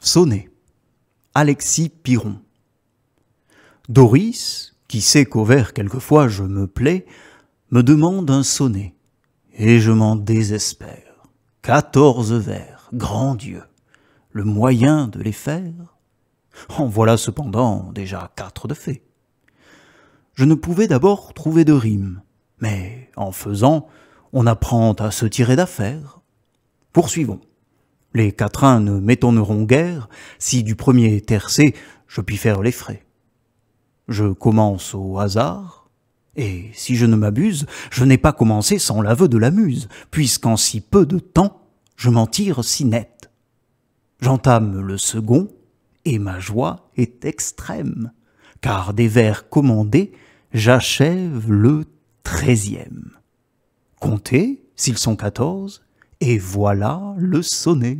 Sonnet. Alexis Piron. Doris, qui sait qu'au vers quelquefois je me plais, me demande un sonnet, et je m'en désespère. Quatorze vers, grand Dieu, le moyen de les faire En voilà cependant déjà quatre de faits Je ne pouvais d'abord trouver de rime, mais en faisant, on apprend à se tirer d'affaire. Poursuivons. Les quatrains ne m'étonneront guère si du premier tercé je puis faire les frais. Je commence au hasard, et si je ne m'abuse, je n'ai pas commencé sans l'aveu de la muse, puisqu'en si peu de temps, je m'en tire si net. J'entame le second, et ma joie est extrême, car des vers commandés, j'achève le treizième. Comptez, s'ils sont quatorze, et voilà le sonnet.